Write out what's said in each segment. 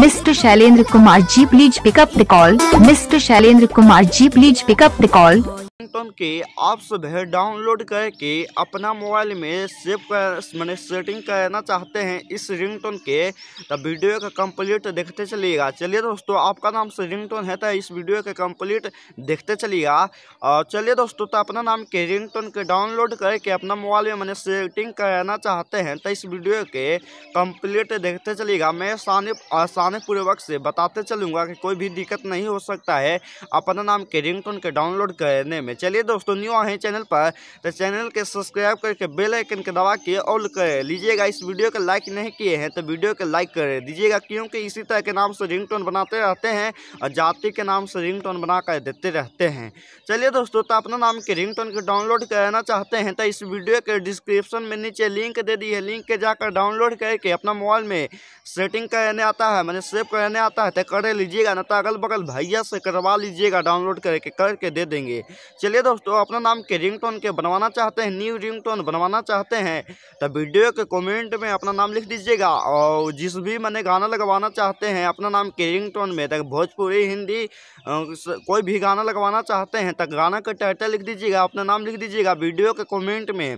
mister Shailendra Kumar ji please pick up the call mister Shailendra Kumar ji please pick up the call Phantom के apps भी download करके अपना mobile में सेव कर मैंने सेटिंग करना चाहते हैं इस रिंगटोन के तो वीडियो का कंप्लीट देखते चलिएगा चलिए दोस्तों आपका नाम से रिंगटोन है तो इस वीडियो के कंप्लीट देखते चलिएगा और चलिए दोस्तों तो अपना नाम के रिंगटोन के डाउनलोड करके अपना मोबाइल में मैंने सेटिंग करना चाहते हैं तो इस वीडियो के कंप्लीट देखते चलिएगा मैं आसानी आसानीपूर्वक से बताते चलूँगा कि कोई भी दिक्कत नहीं हो सकता है अपना नाम के रिंगटोन के डाउनलोड करने में चलिए दोस्तों न्यू आए हैं चैनल पर तो चैनल के सब्सक्राइब करके बेल आइकन के दबा के ऑल कर लीजिएगा इस वीडियो के लाइक नहीं किए हैं तो वीडियो के लाइक कर दीजिएगा क्योंकि इसी तरह के नाम से रिंग बनाते रहते हैं और जाति के नाम से टोन बना कर देते रहते हैं चलिए दोस्तों तो अपना नाम के रिंग को डाउनलोड कराना चाहते हैं तो इस वीडियो के डिस्क्रिप्शन में नीचे लिंक दे दी है लिंक के जाकर डाउनलोड करके अपना मोबाइल में सेटिंग कराने आता है मैंने सेव कराने आता है तो कर लीजिएगा ना तो अगल बगल भैया से करवा लीजिएगा डाउनलोड करके करके दे देंगे चलिए दोस्तों अपना नाम के रिंगटोन के बनवाना चाहते हैं न्यू रिंगटोन बनवाना चाहते हैं तो वीडियो के कमेंट में अपना नाम लिख दीजिएगा और जिस भी मैंने गाना लगवाना चाहते हैं अपना नाम के रिंगटोन में तक भोजपुरी हिंदी कोई भी गाना लगवाना चाहते हैं तक गाना का टाइटल लिख दीजिएगा अपना नाम लिख दीजिएगा वीडियो के कॉमेंट में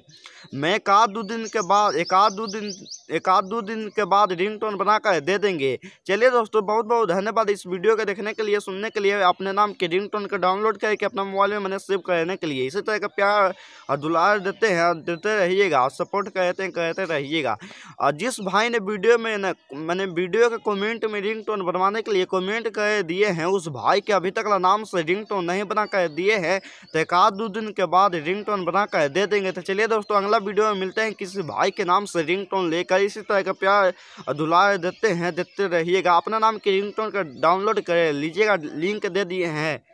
मैं एक आध दो दिन के बाद एक आध दो दिन एक आध दो दिन के बाद रिंग टोन बनाकर दे देंगे चलिए दोस्तों बहुत बहुत धन्यवाद इस वीडियो को देखने के लिए सुनने के लिए अपने नाम के रिंग टोन डाउनलोड करके अपना मोबाइल में मैंने सेव करने के लिए इसी तरह का प्यार और दुलार देते हैं देते रहिएगा और सपोर्ट करते करते रहिएगा और जिस भाई ने वीडियो में न, मैंने वीडियो के कॉमेंट में रिंग टोन बनवाने के लिए कॉमेंट कर दिए हैं उस भाई के अभी तक नाम से रिंग टोन नहीं बना कर दिए हैं तो एक आध दो दिन के बाद रिंग टोन बना कर दे देंगे तो चलिए दोस्तों अगला वीडियो में मिलते हैं किसी भाई के नाम से रिंग टोन लेकर इसी तरह का प्यार धुला देते हैं देते रहिएगा अपना नाम की रिंगटोन का डाउनलोड कर लीजिएगा लिंक दे दिए हैं